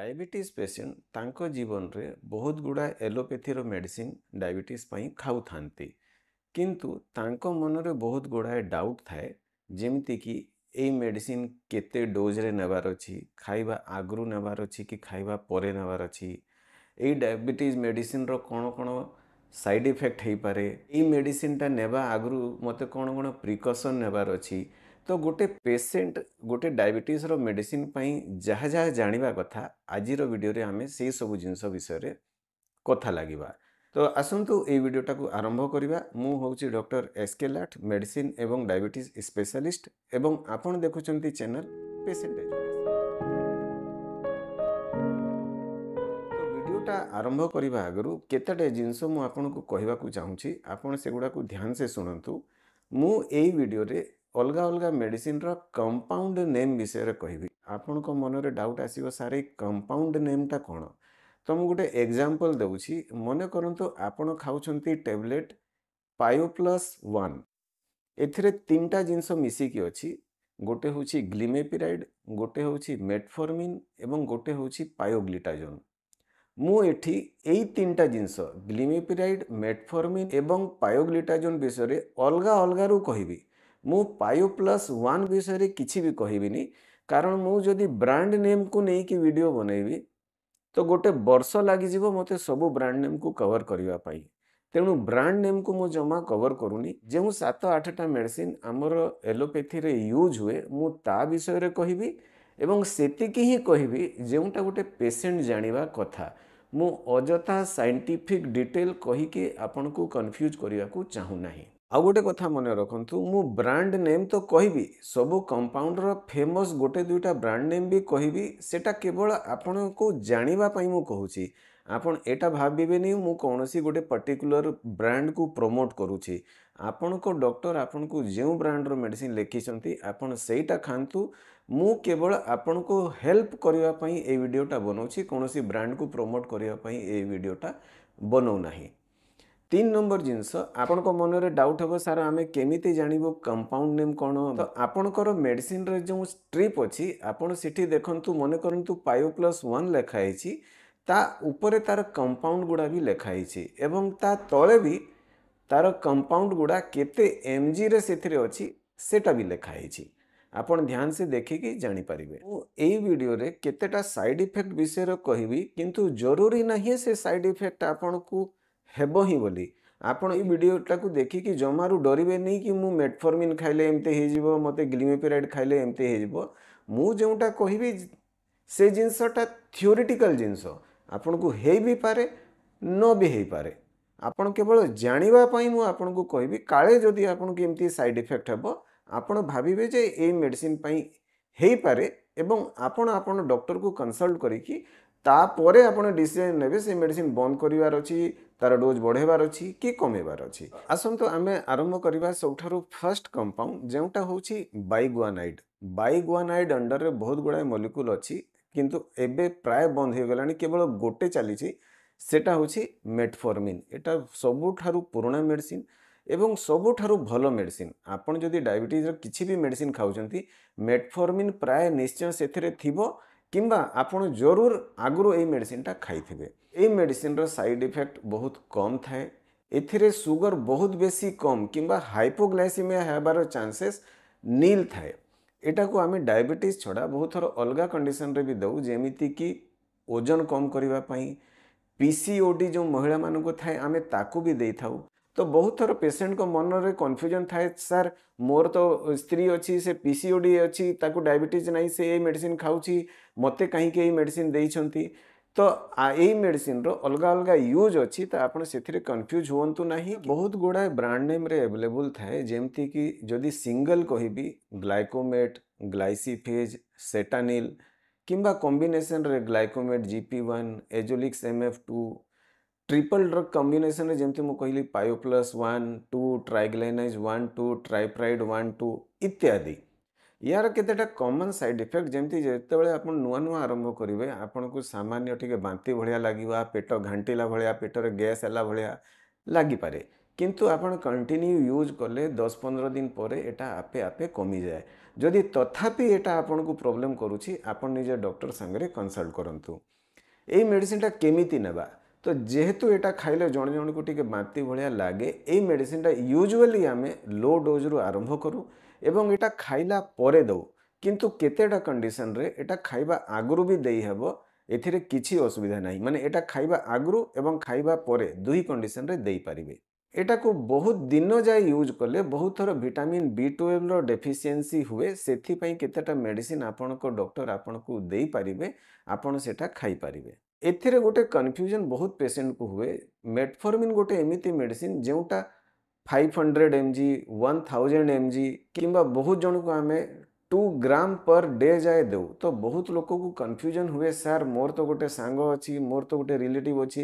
Diabetes patient ତାଙ୍କ ଜୀବନରେ ବହୁତ ଗୁଡ଼ାଏ ଏଲୋପାଥିର ମେଡ଼ିସିନ୍ ଡାଇବେଟିସ୍ ପାଇଁ ଖାଉଥାନ୍ତି କିନ୍ତୁ ତାଙ୍କ ମନରେ ବହୁତ ଗୁଡ଼ାଏ ଡାଉଟ୍ ଥାଏ ଯେମିତିକି ଏଇ ମେଡ଼ିସିନ୍ କେତେ ଡୋଜ୍ରେ ନେବାର ଅଛି ଖାଇବା ଆଗରୁ ନେବାର ଅଛି କି ଖାଇବା ପରେ ନେବାର ଅଛି ଏଇ ଡାଇବେଟିସ୍ ମେଡ଼ିସିନ୍ର କ'ଣ କ'ଣ ସାଇଡ଼୍ ଇଫେକ୍ଟ ହେଇପାରେ ଏଇ ମେଡ଼ିସିନ୍ଟା ନେବା ଆଗରୁ ମୋତେ କ'ଣ କ'ଣ ପ୍ରିକସନ୍ ନେବାର ଅଛି ତ ଗୋଟେ ପେସେଣ୍ଟ ଗୋଟେ ଡାଇବେଟିସ୍ର ମେଡ଼ିସିନ୍ ପାଇଁ ଯାହା ଯାହା ଜାଣିବା କଥା ଆଜିର ଭିଡ଼ିଓରେ ଆମେ ସେହିସବୁ ଜିନିଷ ବିଷୟରେ କଥା ଲାଗିବା ତ ଆସନ୍ତୁ ଏଇ ଭିଡ଼ିଓଟାକୁ ଆରମ୍ଭ କରିବା ମୁଁ ହେଉଛି ଡକ୍ଟର ଏସ୍କେଲାଟ୍ ମେଡ଼ିସିନ୍ ଏବଂ ଡାଇବେଟିସ୍ ସ୍ପେଶାଲିଷ୍ଟ ଏବଂ ଆପଣ ଦେଖୁଛନ୍ତି ଚ୍ୟାନେଲ୍ ପେସେଣ୍ଟ ଭିଡ଼ିଓଟା ଆରମ୍ଭ କରିବା ଆଗରୁ କେତେଟା ଜିନିଷ ମୁଁ ଆପଣଙ୍କୁ କହିବାକୁ ଚାହୁଁଛି ଆପଣ ସେଗୁଡ଼ାକୁ ଧ୍ୟାନସେ ଶୁଣନ୍ତୁ ମୁଁ ଏଇ ଭିଡ଼ିଓରେ ଅଲଗା ଅଲଗା ମେଡ଼ିସିନର କମ୍ପାଉଣ୍ଡ ନେମ୍ ବିଷୟରେ କହିବି ଆପଣଙ୍କ ମନରେ ଡାଉଟ୍ ଆସିବ ସାର୍ ଏଇ କମ୍ପାଉଣ୍ଡ ନେମ୍ଟା କ'ଣ ତ ମୁଁ ଗୋଟେ ଏକ୍ଜାମ୍ପଲ୍ ଦେଉଛି ମନେ କରନ୍ତୁ ଆପଣ ଖାଉଛନ୍ତି ଟେବ୍ଲେଟ୍ ପାୟୋ ପ୍ଲସ୍ ୱାନ୍ ଏଥିରେ ତିନିଟା ଜିନିଷ ମିଶିକି ଅଛି ଗୋଟେ ହେଉଛି ଗ୍ଲିମେପିରାଇଡ଼୍ ଗୋଟେ ହେଉଛି ମେଟଫର୍ମିନ୍ ଏବଂ ଗୋଟେ ହେଉଛି ପାୟୋଗ୍ଲିଟାଜୋନ୍ ମୁଁ ଏଠି ଏଇ ତିନିଟା ଜିନିଷ ଗ୍ଲିମେପିରାଇଡ଼୍ ମେଟଫର୍ମିନ୍ ଏବଂ ପାୟୋଗ୍ଲିଟାଜୋନ୍ ବିଷୟରେ ଅଲଗା ଅଲଗାରୁ କହିବି ମୁଁ ପାୟୁ ପ୍ଲସ୍ ୱାନ୍ ବିଷୟରେ କିଛି ବି କହିବିନି କାରଣ ମୁଁ ଯଦି ବ୍ରାଣ୍ଡ ନେମ୍କୁ ନେଇକି ଭିଡ଼ିଓ ବନେଇବି ତ ଗୋଟେ ବର୍ଷ ଲାଗିଯିବ ମୋତେ ସବୁ ବ୍ରାଣ୍ଡ ନେମ୍କୁ କଭର୍ କରିବା ପାଇଁ ତେଣୁ ବ୍ରାଣ୍ଡ ନେମ୍କୁ ମୁଁ ଜମା କଭର୍ କରୁନି ଯେଉଁ ସାତ ଆଠଟା ମେଡ଼ିସିନ୍ ଆମର ଏଲୋପାଥିରେ ୟୁଜ୍ ହୁଏ ମୁଁ ତା ବିଷୟରେ କହିବି ଏବଂ ସେତିକି ହିଁ କହିବି ଯେଉଁଟା ଗୋଟେ ପେସେଣ୍ଟ ଜାଣିବା କଥା ମୁଁ ଅଯଥା ସାଇଣ୍ଟିଫିକ୍ ଡିଟେଲ୍ କହିକି ଆପଣଙ୍କୁ କନଫ୍ୟୁଜ୍ କରିବାକୁ ଚାହୁଁନାହିଁ ଆଉ ଗୋଟେ କଥା ମନେ ରଖନ୍ତୁ ମୁଁ ବ୍ରାଣ୍ଡ ନେମ୍ ତ କହିବି ସବୁ କମ୍ପାଉଣ୍ଡର ଫେମସ୍ ଗୋଟେ ଦୁଇଟା ବ୍ରାଣ୍ଡ ନେମ୍ ବି କହିବି ସେଇଟା କେବଳ ଆପଣଙ୍କୁ ଜାଣିବା ପାଇଁ ମୁଁ କହୁଛି ଆପଣ ଏଇଟା ଭାବିବେନି ମୁଁ କୌଣସି ଗୋଟେ ପର୍ଟିକୁଲାର ବ୍ରାଣ୍ଡକୁ ପ୍ରମୋଟ୍ କରୁଛି ଆପଣଙ୍କ ଡକ୍ଟର ଆପଣଙ୍କୁ ଯେଉଁ ବ୍ରାଣ୍ଡର ମେଡ଼ିସିନ୍ ଲେଖିଛନ୍ତି ଆପଣ ସେଇଟା ଖାଆନ୍ତୁ ମୁଁ କେବଳ ଆପଣଙ୍କୁ ହେଲ୍ପ କରିବା ପାଇଁ ଏଇ ଭିଡ଼ିଓଟା ବନାଉଛି କୌଣସି ବ୍ରାଣ୍ଡକୁ ପ୍ରମୋଟ୍ କରିବା ପାଇଁ ଏଇ ଭିଡ଼ିଓଟା ବନାଉ ନାହିଁ তিন নম্বর জিনিস আপনার মনরে ডাউট হব সার আমি কেমিতি জাণবু কম্পাউন্ড নেম কোণ তো আপনার মেডিসিন্র যে স্ট্রিপ অছি আপনার সেটি দেখুন মনে করতু পায়ো প্লস ওয়ান লেখা হয়েছি তা উপরে তার কম্পাউন্ড গুড়া বি লেখা হয়েছি এবং তা তলে বি তার কম্পাউন্ড গুড়া কেতে এমজি রে সেথিরে অছি সেটা বি লেখা হয়েছি ଆପଣ ଧ୍ୟାନସେ ଦେଖିକି ଜାଣିପାରିବେ ମୁଁ ଏଇ ଭିଡ଼ିଓରେ କେତେଟା ସାଇଡ଼୍ ଇଫେକ୍ଟ ବିଷୟରେ କହିବି କିନ୍ତୁ ଜରୁରୀ ନାହିଁ ସେ ସାଇଡ଼୍ ଇଫେକ୍ଟ ଆପଣଙ୍କୁ ହେବ ହିଁ ବୋଲି ଆପଣ ଏଇ ଭିଡ଼ିଓଟାକୁ ଦେଖିକି ଜମାରୁ ଡରିବେନି କି ମୁଁ ମେଟଫର୍ମିନ୍ ଖାଇଲେ ଏମିତି ହେଇଯିବ ମୋତେ ଗ୍ଲିମୋପିରାଇଡ଼୍ ଖାଇଲେ ଏମିତି ହେଇଯିବ ମୁଁ ଯେଉଁଟା କହିବି ସେ ଜିନିଷଟା ଥିଓରିଟିକାଲ୍ ଜିନିଷ ଆପଣଙ୍କୁ ହେଇ ବି ପାରେ ନ ବି ହେଇପାରେ ଆପଣ କେବଳ ଜାଣିବା ପାଇଁ ମୁଁ ଆପଣଙ୍କୁ କହିବି କାଳେ ଯଦି ଆପଣଙ୍କୁ ଏମିତି ସାଇଡ଼୍ ଇଫେକ୍ଟ ହେବ ଆପଣ ଭାବିବେ ଯେ ଏଇ ମେଡ଼ିସିନ୍ ପାଇଁ ହେଇପାରେ ଏବଂ ଆପଣ ଆପଣ ଡକ୍ଟରକୁ କନସଲ୍ଟ କରିକି ତାପରେ ଆପଣ ଡିସିସନ୍ ନେବେ ସେ ମେଡ଼ିସିନ୍ ବନ୍ଦ କରିବାର ଅଛି ତାର ଡୋଜ୍ ବଢ଼େଇବାର ଅଛି କି କମେଇବାର ଅଛି ଆସନ୍ତୁ ଆମେ ଆରମ୍ଭ କରିବା ସବୁଠାରୁ ଫାର୍ଷ୍ଟ କମ୍ପାଉଣ୍ଡ ଯେଉଁଟା ହେଉଛି ବାଇଗୁଆନାଇଡ୍ ବାଇଗୁଆନାଇଡ୍ ଅଣ୍ଡରରେ ବହୁତ ଗୁଡ଼ାଏ ମଲିକୁଲ୍ ଅଛି କିନ୍ତୁ ଏବେ ପ୍ରାୟ ବନ୍ଦ ହୋଇଗଲାଣି କେବଳ ଗୋଟେ ଚାଲିଛି ସେଟା ହେଉଛି ମେଟଫର୍ମିନ୍ ଏଟା ସବୁଠାରୁ ପୁରୁଣା ମେଡ଼ିସିନ୍ ଏବଂ ସବୁଠାରୁ ଭଲ ମେଡ଼ିସିନ୍ ଆପଣ ଯଦି ଡାଇବେଟିସ୍ର କିଛି ବି ମେଡ଼ିସିନ୍ ଖାଉଛନ୍ତି ମେଟଫର୍ମିନ୍ ପ୍ରାୟ ନିଶ୍ଚୟ ସେଥିରେ ଥିବ कि आप जरूर आगु ये मेडिसीनटा खाई ये मेडिसीन रईड इफेक्ट बहुत कम थाए ए सुगर बहुत बेसी कम कि हाइपोग्लाइसीमिया हेबार चानसेस नील थाए यू आम डायबेट छड़ा बहुत थर अलग कंडीशन भी दू जमीती कि ओजन कम करने पीसीओ जो महिला मानक थाए आम ताकू भी दे था। तो बहुत थर पेसेंट को मन में कन्फ्यूजन थाए सर मोर तो स्त्री अच्छी से पीसीओडी अच्छी ताकू डायबिटीज नहीं से ये मेडिसिन खाऊ मत कहीं मेडिसिन दे तो यही मेडिसीन अलग अलग यूज अच्छी तो आप से कन्फ्यूज हूँ ना बहुत गुड़ाए ब्रांड नेम रे एवेलेबल थाए जमती कि जदि सिंगल कह ग्लाइकोमेट ग्लाइसीफेज सेटानिल किंबा कॉम्बिनेशन रे Glycomet GP one Azulix M F two triple drug combination જેમકે હું કહેલી પાયોપ્લસ વન ટુ ટ્રાઇગ્લાઇનાઇઝ one two Tripride one two ଇତ୍ୟାଦି ୟାର କେତେଟା କମନ୍ ସାଇଡ଼୍ ଇଫେକ୍ଟ ଯେମିତି ଯେତେବେଳେ ଆପଣ ନୂଆ ନୂଆ ଆରମ୍ଭ କରିବେ ଆପଣଙ୍କୁ ସାମାନ୍ୟ ଟିକେ ବାନ୍ତି ଭଳିଆ ଲାଗିବା ପେଟ ଘାଣ୍ଟିଲା ଭଳିଆ ପେଟରେ ଗ୍ୟାସ୍ ହେଲା ଭଳିଆ ଲାଗିପାରେ କିନ୍ତୁ ଆପଣ କଣ୍ଟିନ୍ୟୁ ୟୁଜ୍ କଲେ ଦଶ ପନ୍ଦର ଦିନ ପରେ ଏଇଟା ଆପେ ଆପେ କମିଯାଏ ଯଦି ତଥାପି ଏଇଟା ଆପଣଙ୍କୁ ପ୍ରୋବ୍ଲେମ୍ କରୁଛି ଆପଣ ନିଜ ଡକ୍ଟର ସାଙ୍ଗରେ କନସଲ୍ଟ କରନ୍ତୁ ଏଇ ମେଡ଼ିସିନଟା କେମିତି ନେବା ତ ଯେହେତୁ ଏଇଟା ଖାଇଲେ ଜଣେ ଜଣକୁ ଟିକିଏ ବାନ୍ତି ଭଳିଆ ଲାଗେ ଏଇ ମେଡ଼ିସିନଟା ୟୁଜୁଆଲି ଆମେ ଲୋ ଡୋଜ୍ରୁ ଆରମ୍ଭ କରୁ ଏବଂ ଏଇଟା ଖାଇଲା ପରେ ଦେଉ କିନ୍ତୁ କେତେଟା କଣ୍ଡିସନରେ ଏଇଟା ଖାଇବା ଆଗରୁ ବି ଦେଇହେବ ଏଥିରେ କିଛି ଅସୁବିଧା ନାହିଁ ମାନେ ଏଇଟା ଖାଇବା ଆଗରୁ ଏବଂ ଖାଇବା ପରେ ଦୁଇ କଣ୍ଡିସନରେ ଦେଇପାରିବେ ଏଇଟାକୁ ବହୁତ ଦିନ ଯାଏ ୟୁଜ୍ କଲେ ବହୁତ ଥର ଭିଟାମିନ୍ ବି ଟୁଏଲ୍ଭର ଡେଫିସିଏନ୍ସି ହୁଏ ସେଥିପାଇଁ କେତେଟା ମେଡ଼ିସିନ୍ ଆପଣଙ୍କ ଡକ୍ଟର ଆପଣଙ୍କୁ ଦେଇପାରିବେ ଆପଣ ସେଇଟା ଖାଇପାରିବେ ଏଥିରେ ଗୋଟେ କନଫ୍ୟୁଜନ୍ ବହୁତ ପେସେଣ୍ଟକୁ ହୁଏ ମେଟଫର୍ମିନ୍ ଗୋଟେ ଏମିତି ମେଡ଼ିସିନ୍ ଯେଉଁଟା five hundred M G one thousand M G କିମ୍ବା ବହୁତ ଜଣକୁ ଆମେ ଟୁ ଗ୍ରାମ ପର୍ ଡେ ଯାଏ ଦେଉ ତ ବହୁତ ଲୋକକୁ କନଫ୍ୟୁଜନ୍ ହୁଏ ସାର୍ ମୋର ତ ଗୋଟେ ସାଙ୍ଗ ଅଛି ମୋର ତ ଗୋଟେ ରିଲେଟିଭ୍ ଅଛି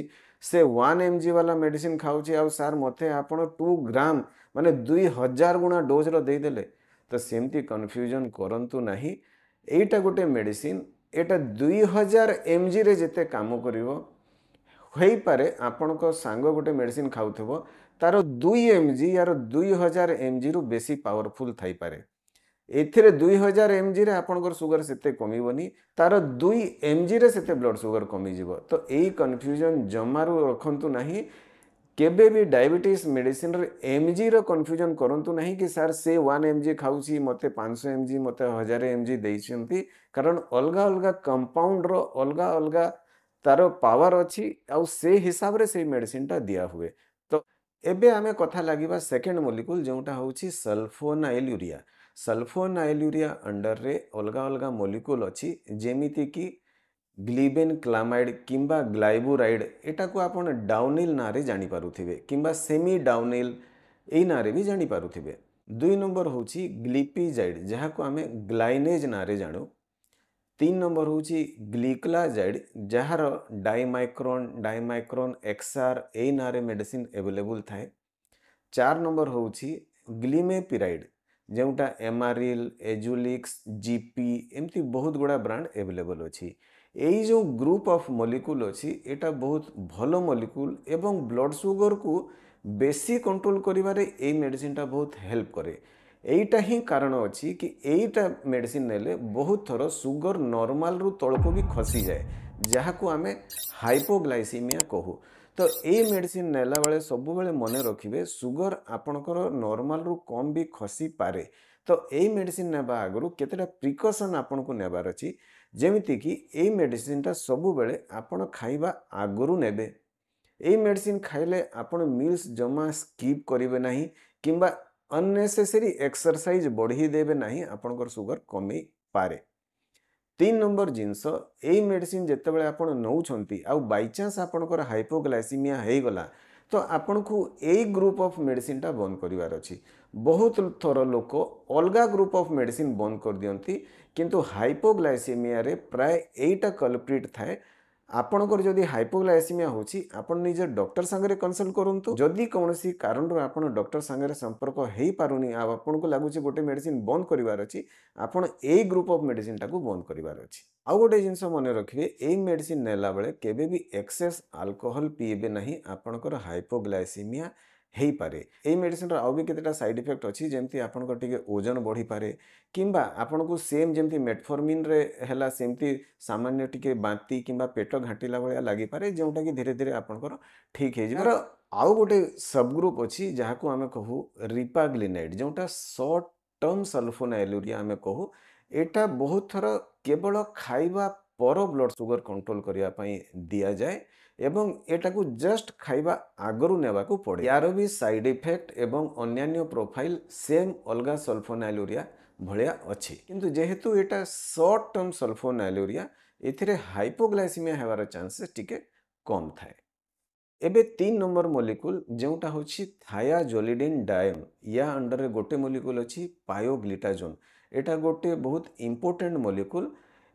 ସେ ୱାନ୍ ଏମ୍ ଜି ବାଲା ମେଡ଼ିସିନ୍ ଖାଉଛି ଆଉ ସାର୍ ମୋତେ ଆପଣ ଟୁ ଗ୍ରାମ ମାନେ ଦୁଇ ହଜାର ଗୁଣା ଡୋଜ୍ର ଦେଇଦେଲେ ତ ସେମିତି କନଫ୍ୟୁଜନ୍ କରନ୍ତୁ ନାହିଁ ଏଇଟା ଗୋଟେ ମେଡ଼ିସିନ୍ এটা ଦୁଇ ହଜାର ଏମ୍ଜିରେ ଯେତେ କାମ କରିବ ହୋଇପାରେ ଆପଣଙ୍କ ସାଙ୍ଗ ଗୋଟେ ମେଡ଼ିସିନ୍ ଖାଉଥିବ ତା'ର ଦୁଇ ଏମ୍ଜି ୟାର ଦୁଇ ହଜାର ଏମ୍ଜିରୁ ବେଶୀ ପାୱାରଫୁଲ୍ ଥାଇପାରେ ଏଥିରେ ଦୁଇ ହଜାର ଏମ୍ଜିରେ ଆପଣଙ୍କର ସୁଗାର ସେତେ କମିବନି ତା'ର ଦୁଇ ଏମ୍ଜିରେ ସେତେ ବ୍ଲଡ଼ ସୁଗାର କମିଯିବ ତ ଏଇ କନଫ୍ୟୁଜନ୍ ଜମାରୁ ରଖନ୍ତୁ ନାହିଁ केबे भी डायबिटीज मेडिसिन रे एमजी रो कन्फ्यूजन करंतु नहीं कि सर से 1 एमजी खाउसी मते 500 एमजी मते 1000 एमजी दैछंती कारण अलग अलग कंपाउंड रो अलगा अलगा तारो पावर अछि आ से हिसाब रे से मेडिसिन ता दिया हुए तो एबे हमें कथा लागिबा सेकंड मॉलिक्यूल जोंटा होउछि sulphonylurea sulphonylurea under रे अलगा अलगा मॉलिक्यूल अछि जेमिति की ଗ୍ଲିବେନ୍ କ୍ଲାମାଇଡ଼୍ କିମ୍ବା ଗ୍ଲାଇବୁରାଇଡ଼୍ ଏଟାକୁ ଆପଣ ଡାଉନିଲ୍ ନାଁରେ ଜାଣିପାରୁଥିବେ କିମ୍ବା ସେମି ଡାଉନିଲ୍ ଏଇ ନାଁରେ ବି ଜାଣିପାରୁଥିବେ ଦୁଇ ନମ୍ବର ହେଉଛି ଗ୍ଲିପିଜାଇଡ଼୍ ଯାହାକୁ ଆମେ ଗ୍ଲାଇନେଜ୍ ନାଁରେ ଜାଣୁ ତିନି ନମ୍ବର ହେଉଛି ଗ୍ଲିକ୍ଲାଜାଇଡ଼୍ ଯାହାର ଡାଇମାଇକ୍ରନ୍ ଡାଇମାଇକ୍ରନ୍ ଏକ୍ସଆର୍ ଏଇ ନାଁରେ ମେଡ଼ିସିନ୍ ଏଭେଲେବୁଲ୍ ଥାଏ ଚାରି ନମ୍ବର ହେଉଛି ଗ୍ଲିମେପିରାଇଡ଼୍ ଯେଉଁଟା ଏମାରିଲ୍ ଏଜୁଲିକ୍ସ ଜିପି ଏମିତି ବହୁତ ଗୁଡ଼ା ବ୍ରାଣ୍ଡ ଏଭେଲେବଲ୍ ଅଛି এই ଯେଉଁ ଗ୍ରୁପ୍ ଅଫ୍ ମଲିକୁଲ୍ ଅଛି ଏଇଟା ବହୁତ ଭଲ ମଲିକୁଲ୍ ଏବଂ ବ୍ଲଡ଼୍ ସୁଗରକୁ ବେଶୀ କଣ୍ଟ୍ରୋଲ୍ କରିବାରେ ଏଇ ମେଡ଼ିସିନଟା ବହୁତ ହେଲ୍ପ କରେ ଏଇଟା ହିଁ କାରଣ ଅଛି କି ଏଇଟା ମେଡ଼ିସିନ ନେଲେ ବହୁତ ଥର ସୁଗର ନର୍ମାଲରୁ ତଳକୁ ବି ଖସିଯାଏ ଯାହାକୁ ଆମେ ହାଇପୋଗ୍ଲାଇସିମିଆ କହୁ ତ ଏଇ ମେଡ଼ିସିନ ନେଲା ବେଳେ ସବୁବେଳେ ମନେ ରଖିବେ ସୁଗର ଆପଣଙ୍କର ନର୍ମାଲରୁ କମ୍ ବି ଖସିପାରେ ତ ଏଇ ମେଡ଼ିସିନ ନେବା ଆଗରୁ କେତେଟା ପ୍ରିକସନ୍ ଆପଣଙ୍କୁ ନେବାର ଅଛି ଯେମିତିକି ଏଇ ମେଡ଼ିସିନଟା ସବୁବେଳେ ଆପଣ ଖାଇବା ଆଗରୁ ନେବେ ଏଇ ମେଡ଼ିସିନ ଖାଇଲେ ଆପଣ ମିଲ୍ସ ଜମା ସ୍କିପ୍ କରିବେ ନାହିଁ କିମ୍ବା ଅନ୍ନେସେସରୀ ଏକ୍ସରସାଇଜ୍ ବଢ଼େଇ ଦେବେ ନାହିଁ ଆପଣଙ୍କର ସୁଗାର କମେଇ ପାରେ ତିନି ନମ୍ବର ଜିନିଷ ଏଇ ମେଡ଼ିସିନ ଯେତେବେଳେ ଆପଣ ନେଉଛନ୍ତି ଆଉ ବାଇଚାନ୍ସ ଆପଣଙ୍କର ହାଇପୋଗ୍ଲାସିମିଆ ହେଇଗଲା तो आपण को यही ग्रुप ऑफ मेडिसिन टा बंद करार बहुत थर लोक अलग ग्रुप ऑफ मेडिसिन बंद कर दिखती किंतु हाइपोग्लाइसीमिया प्राय यहीटा कलप्रिट थाए ଆପଣଙ୍କର ଯଦି ହାଇପୋଗ୍ଲାଇସିମିଆ ହେଉଛି ଆପଣ ନିଜ ଡକ୍ଟର ସାଙ୍ଗରେ କନସଲ୍ଟ କରନ୍ତୁ ଯଦି କୌଣସି କାରଣରୁ ଆପଣ ଡକ୍ଟର ସାଙ୍ଗରେ ସମ୍ପର୍କ ହେଇପାରୁନି ଆଉ ଆପଣଙ୍କୁ ଲାଗୁଛି ଗୋଟେ ମେଡ଼ିସିନ ବନ୍ଦ କରିବାର ଅଛି ଆପଣ ଏଇ ଗ୍ରୁପ୍ ଅଫ୍ ମେଡ଼ିସିନଟାକୁ ବନ୍ଦ କରିବାର ଅଛି ଆଉ ଗୋଟେ ଜିନିଷ ମନେ ରଖିବେ ଏଇ ମେଡ଼ିସିନ ନେଲାବେଳେ କେବେ ବି ଏକ୍ସେସ୍ ଆଲକୋହଲ୍ ପିଇବେ ନାହିଁ ଆପଣଙ୍କର ହାଇପୋଗ୍ଲାଇସିମିଆ ହୋଇପାରେ ଏହି ମେଡ଼ିସିନର ଆଉ ବି କେତେଟା ସାଇଡ଼୍ ଇଫେକ୍ଟ ଅଛି ଯେମିତି ଆପଣଙ୍କର ଟିକେ ଓଜନ ବଢ଼ିପାରେ କିମ୍ବା ଆପଣଙ୍କୁ ସେମ୍ ଯେମିତି ମେଟଫର୍ମିନ୍ରେ ହେଲା ସେମିତି ସାମାନ୍ୟ ଟିକେ ବାନ୍ତି କିମ୍ବା ପେଟ ଘାଣ୍ଟିଲା ଭଳିଆ ଲାଗିପାରେ ଯେଉଁଟାକି ଧୀରେ ଧୀରେ ଆପଣଙ୍କର ଠିକ୍ ହେଇଯିବ ତା'ର ଆଉ ଗୋଟେ ସବଗ୍ରୁପ୍ ଅଛି ଯାହାକୁ ଆମେ କହୁ ରିପାଗ୍ଲିନାଇଟ୍ ଯେଉଁଟା ସର୍ଟ ଟର୍ମ ସଲଫୋନା ଏଲୁରିଆ ଆମେ କହୁ ଏଇଟା ବହୁତ ଥର କେବଳ ଖାଇବା ପର ବ୍ଲଡ଼ ସୁଗର କଣ୍ଟ୍ରୋଲ କରିବା ପାଇଁ ଦିଆଯାଏ ଏବଂ ଏଟାକୁ ଜଷ୍ଟ ଖାଇବା ଆଗରୁ ନେବାକୁ ପଡ଼େ ୟାର ବି ସାଇଡ୍ ଇଫେକ୍ଟ ଏବଂ ଅନ୍ୟାନ୍ୟ ପ୍ରୋଫାଇଲ୍ ସେମ୍ ଅଲଗା ସଲ୍ଫୋନାଇଲୋରିଆ ଭଳିଆ ଅଛି କିନ୍ତୁ ଯେହେତୁ ଏଇଟା ସର୍ଟ ଟର୍ମ ସଲ୍ଫୋନାଇଲୋରିଆ ଏଥିରେ ହାଇପୋଗ୍ଲାଇସିମିଆ ହେବାର ଚାନ୍ସେସ୍ ଟିକେ କମ୍ ଥାଏ ଏବେ ତିନି ନମ୍ବର ମଲିକୁଲ ଯେଉଁଟା ହେଉଛି ଥାୟାଜୋଲିଡିନ୍ ଡାୟମ୍ ୟା ଅଣ୍ଡରରେ ଗୋଟେ ମଲିକୁଲ ଅଛି ପାୟୋଗ୍ଲିଟାଜୋନ୍ ଏଇଟା ଗୋଟେ ବହୁତ ଇମ୍ପୋର୍ଟାଣ୍ଟ ମଲିକୁଲ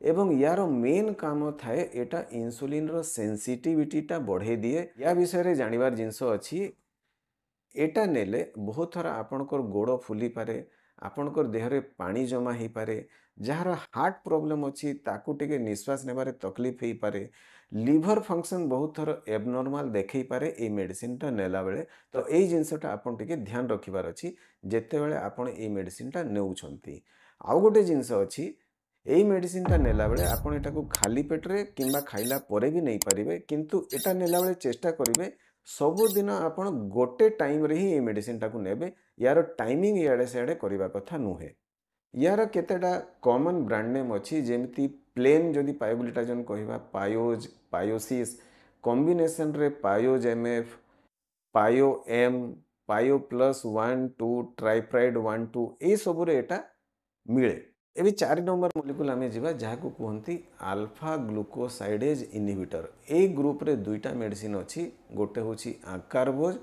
ଏବଂ ୟାର ମେନ୍ କାମ ଥାଏ ଏଇଟା ଇନସୁଲିନ୍ର ସେନ୍ସିଟିଭିଟିଟା ବଢ଼େଇ ଦିଏ ୟା ବିଷୟରେ ଜାଣିବାର ଜିନିଷ ଅଛି ଏଇଟା ନେଲେ ବହୁତ ଥର ଆପଣଙ୍କର ଗୋଡ଼ ଫୁଲିପାରେ ଆପଣଙ୍କର ଦେହରେ ପାଣି ଜମା ହେଇପାରେ ଯାହାର ହାର୍ଟ ପ୍ରୋବ୍ଲେମ୍ ଅଛି ତାକୁ ଟିକେ ନିଶ୍ୱାସ ନେବାରେ ତକଲିଫ ହେଇପାରେ লিভর ফংশন বহুত থর এবনর্মাল দেখাই পারে এই মেডিসিনটা নেলা বেড়ে তো এই জিনিসটা আপনার টিকি ধ্যান রাখবার অছি যেতবে আপনার এই মেডিসিনটা নেউছন্তি আউ গোটে জিনিস অছি এই মেডিসিনটা নেলাবেলে ଆପଣ ଏଟାକୁ ଖାଲି ପେଟରେ କିମ୍ବା ଖାଇଲା ପରେ ବି ନେଇପାରିବେ କିନ୍ତୁ ଏଟା ନେଲାବେଳେ ଚେଷ୍ଟା କରିବେ ସବୁଦିନ ଆପଣ ଗୋଟେ ଟାଇମ୍ରେ ହିଁ ଏଇ ମେଡ଼ିସିନଟାକୁ ନେବେ ୟାର ଟାଇମିଂ ଇଆଡ଼େ ସିଆଡ଼େ କରିବା କଥା ନୁହେଁ ୟାର କେତେଟା କମନ୍ ବ୍ରାଣ୍ଡ ନେମ୍ ଅଛି ଯେମିତି ପ୍ଲେନ୍ ଯଦି ପାୟୋଗ୍ଲିଟାଜନ୍ କହିବା ପାୟୋଜ୍ ପାୟୋସିସ୍ କମ୍ବିନେସନ୍ରେ Pioz M F Pio M Pio plus one two Tripride one two ଏଇସବୁରେ ଏଇଟା ମିଳେ ଏବେ ଚାରି ନମ୍ବର ମୋଲିକୁଲ ଆମେ ଯିବା ଯାହାକୁ କୁହନ୍ତି ଆଲଫା ଗ୍ଲୁକୋସାଇଡେଜ୍ ଇନିଭିଟର ଏଇ ଗ୍ରୁପରେ ଦୁଇଟା ମେଡ଼ିସିନ୍ ଅଛି ଗୋଟେ ହେଉଛି ଆକାରବୋଜ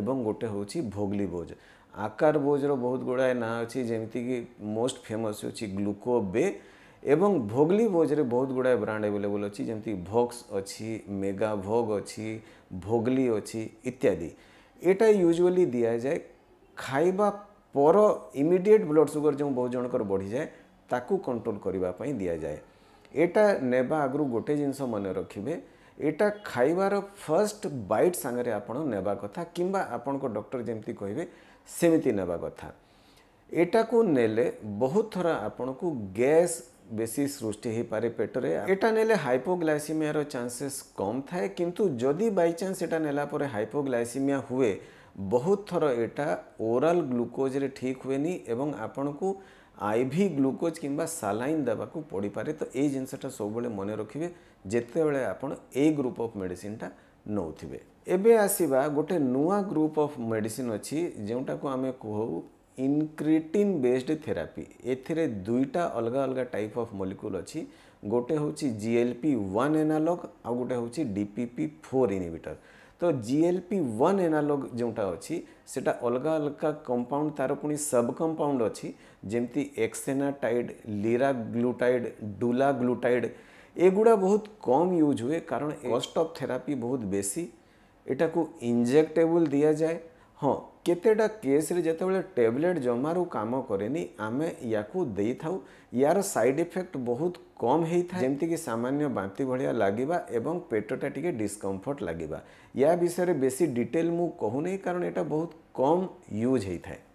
ଏବଂ ଗୋଟେ ହେଉଛି ଭୋଗ୍ଲିବୋଜ ଆକାରବୋଜର ବହୁତ ଗୁଡ଼ାଏ ନାଁ ଅଛି ଯେମିତିକି ମୋଷ୍ଟ ଫେମସ୍ ହେଉଛି ଗ୍ଲୁକୋବେ ଏବଂ ଭୋଗ୍ଲିବୋଜରେ ବହୁତ ଗୁଡ଼ାଏ ବ୍ରାଣ୍ଡ ଆଭେଲେବୁଲ୍ ଅଛି ଯେମିତି ଭୋକ୍ସ ଅଛି ମେଗା ଭୋଗ ଅଛି ଭୋଗ୍ଲି ଅଛି ଇତ୍ୟାଦି ଏଇଟା ୟୁଜୁଆଲି ଦିଆଯାଏ ଖାଇବା ପର ଇମିଡ଼ିଏଟ୍ ବ୍ଲଡ଼ ସୁଗର ଯେଉଁ ବହୁତ ଜଣଙ୍କର ବଢ଼ିଯାଏ ତାକୁ କଣ୍ଟ୍ରୋଲ କରିବା ପାଇଁ ଦିଆଯାଏ ଏଇଟା ନେବା ଆଗରୁ ଗୋଟେ ଜିନିଷ ମନେ ରଖିବେ ଏଇଟା ଖାଇବାର ଫାର୍ଷ୍ଟ ବାଇଟ୍ ସାଙ୍ଗରେ ଆପଣ ନେବା କଥା କିମ୍ବା ଆପଣଙ୍କ ଡକ୍ଟର ଯେମିତି କହିବେ ସେମିତି ନେବା କଥା ଏଇଟାକୁ ନେଲେ ବହୁତ ଥର ଆପଣଙ୍କୁ ଗ୍ୟାସ୍ ବେଶୀ ସୃଷ୍ଟି ହୋଇପାରେ ପେଟରେ ଏଇଟା ନେଲେ ହାଇପୋଗ୍ଲାଇସିମିଆର ଚାନ୍ସେସ୍ କମ୍ ଥାଏ କିନ୍ତୁ ଯଦି ବାଇଚାନ୍ସ ଏଇଟା ନେଲା ପରେ ହାଇପୋଗ୍ଲାଇସିମିଆ ହୁଏ ବହୁତ ଥର ଏଇଟା ଓରାଲ୍ ଗ୍ଲୁକୋଜ୍ରେ ଠିକ୍ ହୁଏନି ଏବଂ ଆପଣଙ୍କୁ ଆଇଭି ଗ୍ଲୁକୋଜ୍ କିମ୍ବା ସାଲାଇନ୍ ଦେବାକୁ ପଡ଼ିପାରେ ତ ଏଇ ଜିନିଷଟା ସବୁବେଳେ ମନେ ରଖିବେ ଯେତେବେଳେ ଆପଣ ଏଇ ଗ୍ରୁପ୍ ଅଫ୍ ମେଡ଼ିସିନଟା ନେଉଥିବେ ଏବେ ଆସିବା ଗୋଟେ ନୂଆ ଗ୍ରୁପ୍ ଅଫ୍ ମେଡ଼ିସିନ୍ ଅଛି ଯେଉଁଟାକୁ ଆମେ କହୁ ଇନକ୍ରିଟିନ୍ ବେସ୍ଡ ଥେରାପି ଏଥିରେ ଦୁଇଟା ଅଲଗା ଅଲଗା ଟାଇପ୍ ଅଫ୍ ମଲିକୁଲ୍ ଅଛି ଗୋଟେ ହେଉଛି G L P one analogue ଆଉ ଗୋଟେ ହେଉଛି D P P four inhibitor ତ G L P one analogue ଯେଉଁଟା ଅଛି ସେଇଟା ଅଲଗା ଅଲଗା କମ୍ପାଉଣ୍ଡ ତା'ର ପୁଣି ସବ୍ କମ୍ପାଉଣ୍ଡ ଅଛି जमी एक्सेनाटाइड लीरा ग्लुटाइड डुला ग्लुटाइड एगुड़ा बहुत कम यूज हुए कारण कॉस्ट ऑफ थेरापी बहुत बेसी यटा को इंजेक्टेबल दि जाए हाँ केतटा टेबलेट जो टैबलेट जमारू कम कैन आम या यार साइड इफेक्ट बहुत कम होता है कि सामान्य बांति भाया लगे और पेटटा टी डकम्फर्ट लगे या विषय में बेसी डिटेल मुझे कहूनी कारण यहाँ बहुत कम यूज होता है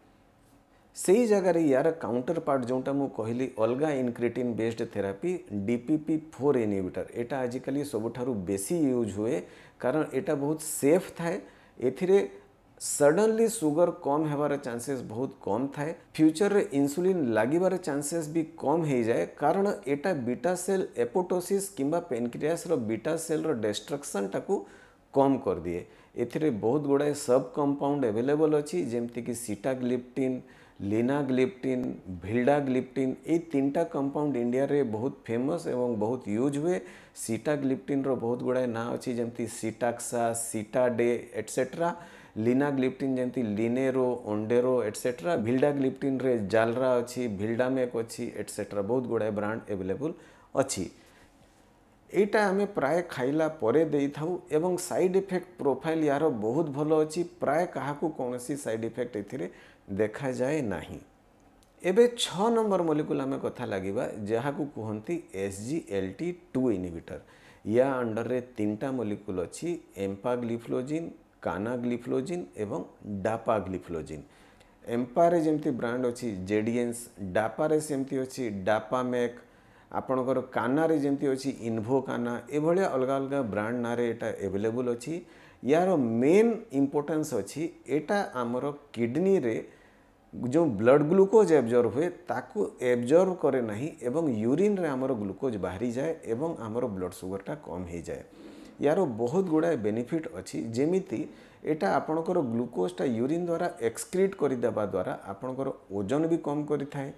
से ही जगह यार काउंटर पार्ट जोटा मुझे कहली अलग incretin based therapy DPP four inhibitor यहाँ आजिकल सबुठ बेसी यूज हुए कारण यहाँ बहुत सेफ थाए सडनली सुगर कम होवार चांसेस बहुत कम थाए फ्यूचर रे इंसुलिन लगभग चांसेस भी कम हो जाए कारण एटा बीटा सेल एपोटोसिस किंबा पेनक्रियास रो बीटा सेल रो डिस्ट्रक्शन टाकू कम कर दिए ए बहुत गुड़ाए सब कंपाउंड अवेलेबल अच्छी जमीक सीटाग्लिप्टीन लिनाग्लिप्टिन भिल्डाग्लिप्टिन ये तीन टा कंपाउंड इंडिया रे बहुत फेमस एवं बहुत यूज हुए सीटाग्लिप्टिन रो बहुत गुड़ाए ना अच्छी जमती सीटाक्सा सीटाडे एटसेट्रा लिनाग्लिप्टिन जमती लिनेरो ओंडेरो एटसेट्रा भिल्डाग्लिप्टिन रे जालरा अच्छी भिल्डामेक अच्छी एटसेट्रा बहुत गुड़ाए ब्रांड एवेलेबल अच्छी यहाँ आम प्राय खाला एवं साइड इफेक्ट प्रोफाइल यार बहुत भल अच्छी प्राय क्या कौन सी सैड इफेक्ट ए ଦେଖାଯାଏ ନାହିଁ ଏବେ ଛଅ ନମ୍ବର ମଲିକୁଲ ଆମେ କଥା ଲାଗିବା ଯାହାକୁ କୁହନ୍ତି S G L T two inhibitor ୟା ଅଣ୍ଡରରେ ତିନିଟା ମଲିକୁଲ ଅଛି ଏମ୍ପାଗ୍ଲିଫ୍ଲୋଜିନ୍ କାନାଗ୍ଲିଫ୍ଲୋଜିନ୍ ଏବଂ ଡାପାଗ୍ଲିଫ୍ଲୋଜିନ୍ ଏମ୍ପାରେ ଯେମିତି ବ୍ରାଣ୍ଡ ଅଛି ଜେଡ଼ିଏନ୍ସ ଡାପାରେ ସେମିତି ଅଛି ଡାପାମେକ୍ ଆପଣଙ୍କର କାନାରେ ଯେମିତି ଅଛି ଇନ୍ଭୋ କାନା ଏଭଳିଆ ଅଲଗା ଅଲଗା ବ୍ରାଣ୍ଡ ନାଁରେ ଏଇଟା ଆଭେଲେବୁଲ୍ ଅଛି ୟାର ମେନ୍ ଇମ୍ପୋର୍ଟାନ୍ସ ଅଛି ଏଇଟା ଆମର କିଡ଼ନୀରେ ଯେଉଁ ବ୍ଲଡ଼ ଗ୍ଲୁକୋଜ୍ ଆବଜର୍ଭ ହୁଏ ତାକୁ ଆବଜର୍ଭ କରେ ନାହିଁ ଏବଂ ୟୁରିନ୍ରେ ଆମର ଗ୍ଲୁକୋଜ୍ ବାହାରିଯାଏ ଏବଂ ଆମର ବ୍ଲଡ଼ ସୁଗରଟା କମ୍ ହେଇଯାଏ ୟାର ବହୁତ ଗୁଡ଼ାଏ ବେନିଫିଟ୍ ଅଛି ଯେମିତି ଏଇଟା ଆପଣଙ୍କର ଗ୍ଲୁକୋଜ୍ଟା ୟୁରିନ୍ ଦ୍ୱାରା ଏକ୍ସକ୍ରିଟ୍ କରିଦେବା ଦ୍ୱାରା ଆପଣଙ୍କର ଓଜନ ବି କମ୍ କରିଥାଏ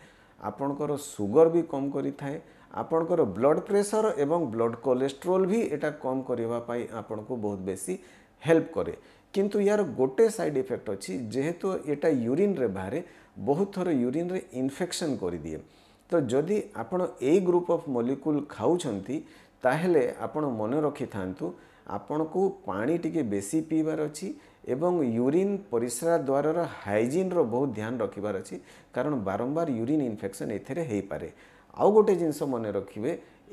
ଆପଣଙ୍କର ସୁଗର ବି କମ୍ କରିଥାଏ ଆପଣଙ୍କର ବ୍ଲଡ଼ ପ୍ରେସର ଏବଂ ବ୍ଲଡ଼ କୋଲେଷ୍ଟ୍ରୋଲ୍ ବି ଏଇଟା କମ୍ କରିବା ପାଇଁ ଆପଣଙ୍କୁ ବହୁତ ବେଶୀ ହେଲ୍ପ କରେ କିନ୍ତୁ ଏହାର ଗୋଟେ ସାଇଡ଼ ଇଫେକ୍ଟ ଅଛି ଯେହେତୁ ଏଇଟା ୟୁରିନ୍ରେ ବାହାରେ ବହୁତ ଥର ୟୁରିନ୍ରେ ଇନଫେକ୍ସନ୍ କରିଦିଏ ତ ଯଦି ଆପଣ ଏଇ ଗ୍ରୁପ୍ ଅଫ୍ ମଲିକୁଲ ଖାଉଛନ୍ତି ତାହେଲେ ଆପଣ ମନେ ରଖିଥାନ୍ତୁ ଆପଣଙ୍କୁ ପାଣି ଟିକେ ବେଶୀ ପିଇବାର ଅଛି ଏବଂ ୟୁରିନ୍ ପରିସ୍ରା ଦ୍ୱାରର ହାଇଜିନ୍ର ବହୁତ ଧ୍ୟାନ ରଖିବାର ଅଛି କାରଣ ବାରମ୍ବାର ୟୁରିନ୍ ଇନଫେକ୍ସନ୍ ଏଥିରେ ହେଇପାରେ ଆଉ ଗୋଟେ ଜିନିଷ ମନେ ରଖିବେ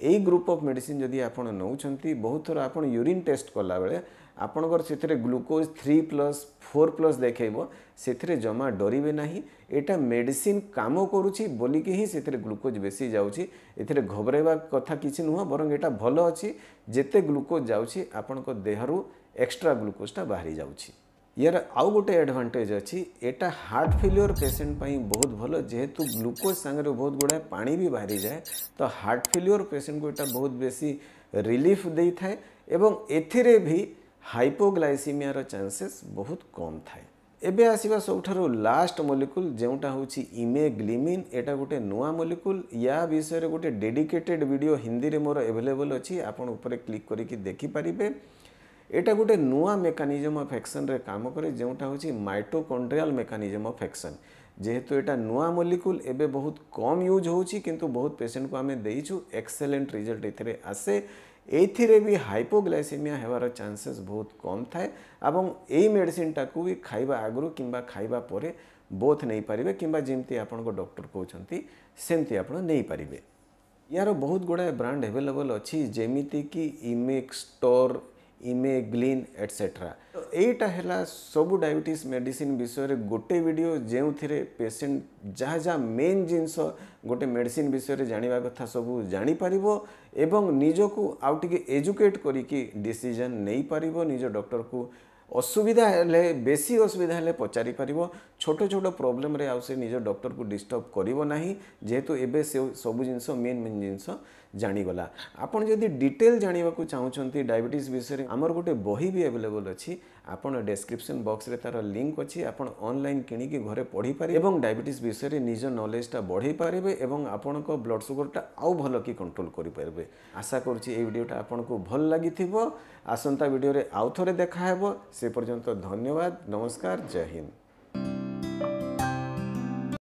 ଏଇ ଗ୍ରୁପ୍ ଅଫ୍ ମେଡ଼ିସିନ୍ ଯଦି ଆପଣ ନେଉଛନ୍ତି ବହୁତ ଥର ଆପଣ ୟୁରିନ୍ ଟେଷ୍ଟ କଲାବେଳେ ଆପଣଙ୍କର ସେଥିରେ glucose three plus four plus ଦେଖେଇବ ସେଥିରେ ଜମା ଡରିବେ ନାହିଁ ଏଇଟା ମେଡ଼ିସିନ୍ କାମ କରୁଛି ବୋଲିକି ହିଁ ସେଥିରେ ଗ୍ଲୁକୋଜ୍ ବେଶୀ ଯାଉଛି ଏଥିରେ ଘବରାଇବା କଥା କିଛି ନୁହଁ ବରଂ ଏଇଟା ଭଲ ଅଛି ଯେତେ ଗ୍ଲୁକୋଜ୍ ଯାଉଛି ଆପଣଙ୍କ ଦେହରୁ ଏକ୍ସଟ୍ରା ଗ୍ଲୁକୋଜ୍ଟା ବାହାରି ଯାଉଛି यार आउ गोटे एडभांटेज अच्छी यहाँ हार्ट फेल्योर पेसेंट बहुत भल जेहेतु ग्लुकोज सागर बहुत गुड़ाए पा भी बाहरी जाए तो हार्ट फेल्योर पेसेंट को यहाँ बहुत बेसी रिलीफ दे था एवं एथेरे भी हाइपोग्लाइसीमि चांसेस बहुत कम थाए एबे आसवा सब लास्ट मलिकुल जोटा हूँ इमेग्लीमिन एटा गोटे नुआ मलिकुल या विषय गोटे डेडिकेटेड वीडियो हिंदी में मोर एभेलेबल अच्छी आपन उपरे क्लिक करके देखिपारे এটা গোটে নূয়া মেকানিজম অফ একশনরে কাম করে যেটা হচ্ছে মাইটোকন্ড্রিয়াল মেকানিজম অফ একশন যেহেতু এটা নূয়া মলিকুল এবে বহুত কম ইউজ হচ্ছে কিন্তু বহুত পেসেন্টকে আমি দেইছু এক্সেলেন্ট রিজল্ট এতে আসে এইথিরে বি হাইপোগ্লাইসেমিয়া হওয়ার চান্সেস বহুত কম থাকে এবং এই মেডিসিনটাকু বি খাইবা আগরু কিংবা খাইবা পরে বোথ নেইপারে কিংবা যেমতি আপনার ডক্টর কৌন সেমতি আপনার নেইপারে ইয়ার বহুত গুড়ায়ে ব্রান্ড এভেলেবল অছি যেমিতি কি ইমেক্সটোর ଇମେଗ୍ଲିନ୍ ଏଟସେଟ୍ରା ଏଇଟା ହେଲା ସବୁ ଡାଇବେଟିସ୍ ମେଡ଼ିସିନ୍ ବିଷୟରେ ଗୋଟେ ଭିଡ଼ିଓ ଯେଉଁଥିରେ ପେସେଣ୍ଟ ଯାହା ଯାହା ମେନ୍ ଜିନିଷ ଗୋଟେ ମେଡ଼ିସିନ୍ ବିଷୟରେ ଜାଣିବା କଥା ସବୁ ଜାଣିପାରିବ ଏବଂ ନିଜକୁ ଆଉ ଟିକେ ଏଜୁକେଟ୍ କରିକି ଡିସିଜନ୍ ନେଇପାରିବ ନିଜ ଡକ୍ଟରକୁ ଅସୁବିଧା ହେଲେ ବେଶୀ ଅସୁବିଧା ହେଲେ ପଚାରିପାରିବ ଛୋଟ ଛୋଟ ପ୍ରୋବ୍ଲେମ୍ରେ ଆଉ ସେ ନିଜ ଡକ୍ଟରକୁ ଡିଷ୍ଟର୍ବ କରିବ ନାହିଁ ଯେହେତୁ ଏବେ ସେ ସବୁ ଜିନିଷ ମେନ୍ ମେନ୍ ଜିନିଷ ଜାଣିଗଲା ଆପଣ ଯଦି ଡିଟେଲ୍ ଜାଣିବାକୁ ଚାହୁଁଛନ୍ତି ଡାଇବେଟିସ୍ ବିଷୟରେ ଆମର ଗୋଟେ ବହି ବି ଆଭେଲେବଲ୍ ଅଛି ଆପଣ ଡେସ୍କ୍ରିପ୍ସନ୍ ବକ୍ସରେ ତା'ର ଲିଙ୍କ୍ ଅଛି ଆପଣ ଅନଲାଇନ୍ କିଣିକି ଘରେ ପଢ଼ିପାରିବେ ଏବଂ ଡାଇବେଟିସ୍ ବିଷୟରେ ନିଜ ନଲେଜଟା ବଢ଼େଇ ପାରିବେ ଏବଂ ଆପଣଙ୍କ ବ୍ଲଡ଼ ସୁଗରଟା ଆଉ ଭଲ କି କଣ୍ଟ୍ରୋଲ କରିପାରିବେ ଆଶା କରୁଛି ଏଇ ଭିଡ଼ିଓଟା ଆପଣଙ୍କୁ ଭଲ ଲାଗିଥିବ ଆସନ୍ତା ଭିଡ଼ିଓରେ ଆଉ ଥରେ ଦେଖାହେବ ସେ ପର୍ଯ୍ୟନ୍ତ ଧନ୍ୟବାଦ ନମସ୍କାର ଜୟ ହିନ୍ଦ